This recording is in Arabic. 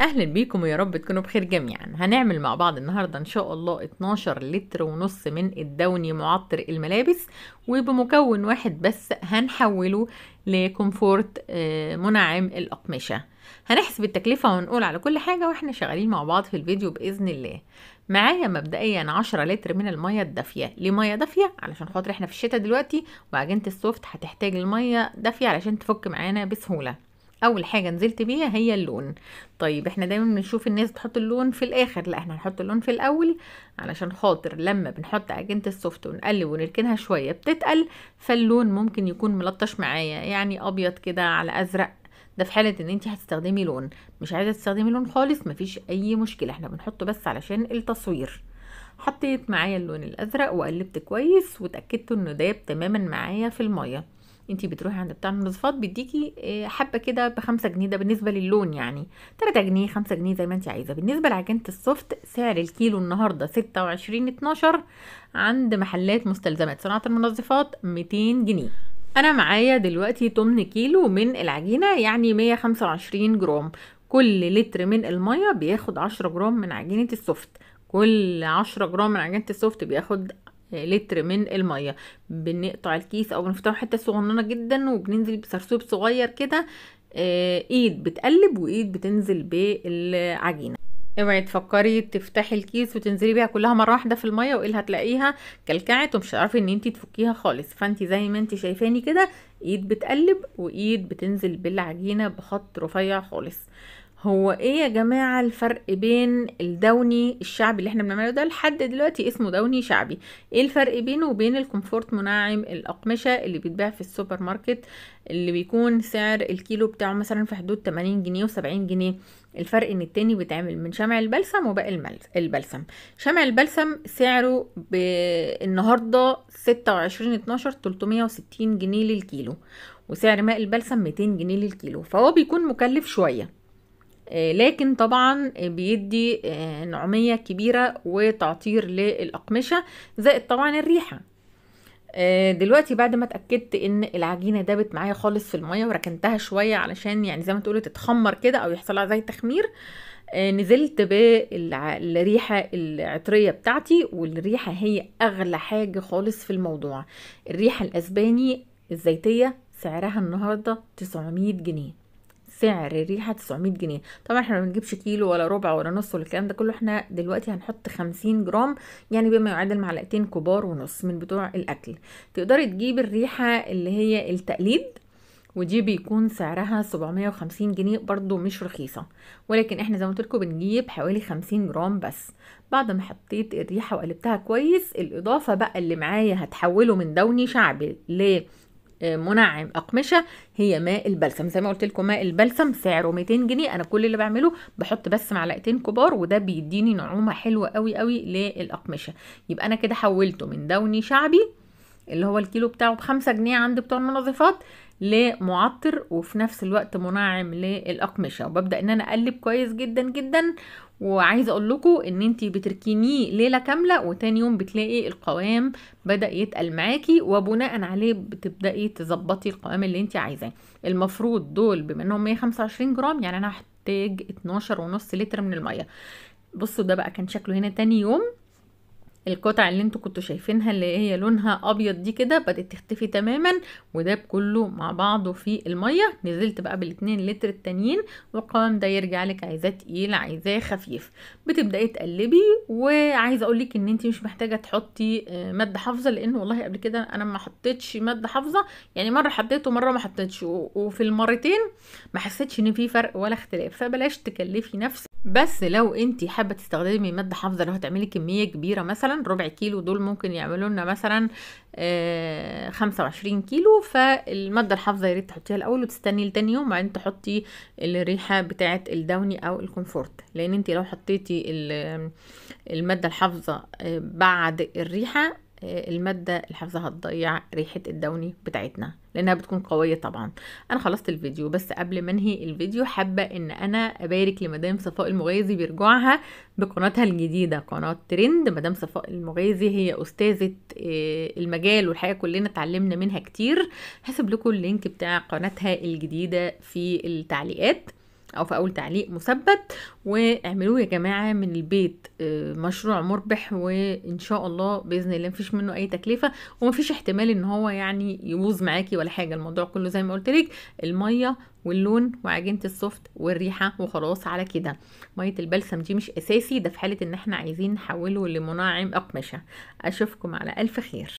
اهلا بيكم ويا رب تكونوا بخير جميعا هنعمل مع بعض النهارده ان شاء الله 12 لتر ونص من الدوني معطر الملابس وبمكون واحد بس هنحوله لكمفورت آه، منعم الاقمشه هنحسب التكلفه ونقول على كل حاجه واحنا شغالين مع بعض في الفيديو باذن الله معايا مبدئيا 10 لتر من الميه الدافيه ليه ميه دافيه علشان خاطر احنا في الشتاء دلوقتي وعجينه السوفت هتحتاج الميه دافيه علشان تفك معانا بسهوله اول حاجه نزلت بيها هي اللون طيب احنا دايما بنشوف الناس بتحط اللون في الاخر لا احنا هنحط اللون في الاول علشان خاطر لما بنحط عجينه السوفت ونقلب ونركنها شويه بتتقل فاللون ممكن يكون ملطش معايا يعني ابيض كده على ازرق ده في حاله ان انت هتستخدمي لون مش عايزه تستخدمي لون خالص مفيش اي مشكله احنا بنحطه بس علشان التصوير حطيت معايا اللون الازرق وقلبت كويس وتاكدت انه داب تماما معايا في الميه انت بتروحي عند بتاع المنظفات بيديكي آه، حبه كده بخمسة جنيه ده بالنسبه للون يعني 3 جنيه 5 جنيه زي ما انت عايزه بالنسبه لعجينه السوفت سعر الكيلو النهارده 26 12 عند محلات مستلزمات صناعه المنظفات 200 جنيه انا معايا دلوقتي 8 كيلو من العجينه يعني 125 جرام كل لتر من الميه بياخد 10 جرام من عجينه السوفت كل 10 جرام من عجينه السوفت بياخد لتر من الميه بنقطع الكيس او بنفتحه حته صغننه جدا وبننزل بسرسوب صغير كده آه، ايد بتقلب وايد بتنزل بالعجينه اوعي تفكري تفتحي الكيس وتنزلي بيها كلها مره واحده في الميه وايه هتلاقيها كلكعت ومش هتعرفي ان انت تفكيها خالص فانت زي ما انت شايفاني كده ايد بتقلب وايد بتنزل بالعجينه بخط رفيع خالص هو ايه يا جماعة الفرق بين الدوني الشعبي اللي احنا بنعمله ده لحد دلوقتي اسمه دوني شعبي ايه الفرق بينه وبين الكمفورت منعم الاقمشة اللي بيتباع في السوبر ماركت اللي بيكون سعر الكيلو بتاعه مثلا في حدود 80 جنيه و70 جنيه الفرق ان التاني بيتعمل من شمع البلسم وباقي البلسم شمع البلسم سعره ب... النهاردة 26 12 360 جنيه للكيلو وسعر ماء البلسم 200 جنيه للكيلو فهو بيكون مكلف شوية آه، لكن طبعا آه، بيدي آه، نعومية كبيرة وتعطير للأقمشة زائد طبعا الريحة دلوقتي بعد ما اتاكدت ان العجينه دابت معايا خالص في الميه وركنتها شويه علشان يعني زي ما تقولوا تتخمر كده او يحصل زي تخمير نزلت بالريحه العطريه بتاعتي والريحه هي اغلى حاجه خالص في الموضوع الريحه الاسباني الزيتيه سعرها النهارده 900 جنيه سعر الريحه 900 جنيه طبعا احنا ما بنجيبش كيلو ولا ربع ولا نص ولا الكلام ده كله احنا دلوقتي هنحط 50 جرام يعني بما يعادل معلقتين كبار ونص من بتوع الاكل تقدري تجيب الريحه اللي هي التقليد ودي بيكون سعرها 750 جنيه برضو مش رخيصة ولكن احنا زي ما قلتلكوا بنجيب حوالي 50 جرام بس بعد ما حطيت الريحة وقلبتها كويس الاضافة بقى اللي معايا هتحوله من دوني شعبي ليه منعم اقمشه هي ماء البلسم زي ما قلت لكم ماء البلسم سعره 200 جنيه انا كل اللي بعمله بحط بس معلقتين كبار وده بيديني نعومه حلوه قوي قوي للاقمشه يبقى انا كده حولته من دوني شعبي اللي هو الكيلو بتاعه بخمسة جنيه عند بتوع المنظفات لمعطر وفي نفس الوقت منعم للأقمشة وببدأ إن أنا أقلب كويس جدا جدا وعايزه اقول لكم ان انت بتركنيه ليله كامله وتاني يوم بتلاقي القوام بدا يتقل معاكي وبناء عليه بتبداي تظبطي القوام اللي انت عايزاه المفروض دول بما انهم 125 جرام يعني انا هحتاج 12 ونص لتر من الميه بصوا ده بقى كان شكله هنا تاني يوم القطع اللي انتوا كنتوا شايفينها اللي هي لونها ابيض دي كده بدات تختفي تماما وده كله مع بعضه في الميه نزلت بقى بالاتنين لتر التانيين والقوام ده يرجع لك عايزاه تقيل عايزاه خفيف بتبداي تقلبي وعايزه اقول لك ان انت مش محتاجه تحطي آه، ماده حافظه لان والله قبل كده انا ما حطيتش ماده حافظه يعني مره حطيت ومره ما حطيتش وفي المرتين ما حسيتش ان في فرق ولا اختلاف فبلاش تكلفي نفسك بس لو انت حابه تستخدمي ماده حافظه لو هتعملي كميه كبيره مثلا ربع كيلو دول ممكن يعملوا لنا مثلا آه وعشرين كيلو فالماده الحافظه يا ريت تحطيها الاول وتستني لتاني يوم وبعدين تحطي الريحه بتاعه الدوني او الكونفورت لان انت لو حطيتي الماده الحافظه آه، بعد الريحه المادة اللي حفظها هتضيع ريحة الدوني بتاعتنا لانها بتكون قوية طبعا انا خلصت الفيديو بس قبل ما انهي الفيديو حابة ان انا ابارك لمدام صفاء المغيزي برجوعها بقناتها الجديدة قناة ترند مدام صفاء المغيزي هي استاذة آه، المجال والحقيقة كلنا اتعلمنا منها كتير هسيب لكم اللينك بتاع قناتها الجديدة في التعليقات او في اول تعليق مثبت واعملوه يا جماعه من البيت آه، مشروع مربح وان شاء الله باذن الله مفيش منه اي تكلفه ومفيش احتمال ان هو يعني يبوظ معاكي ولا حاجه الموضوع كله زي ما قلت لك الميه واللون وعجينه السوفت والريحه وخلاص على كده ميه البلسم دي مش اساسي ده في حاله ان احنا عايزين نحوله لمنعم اقمشه اشوفكم على الف خير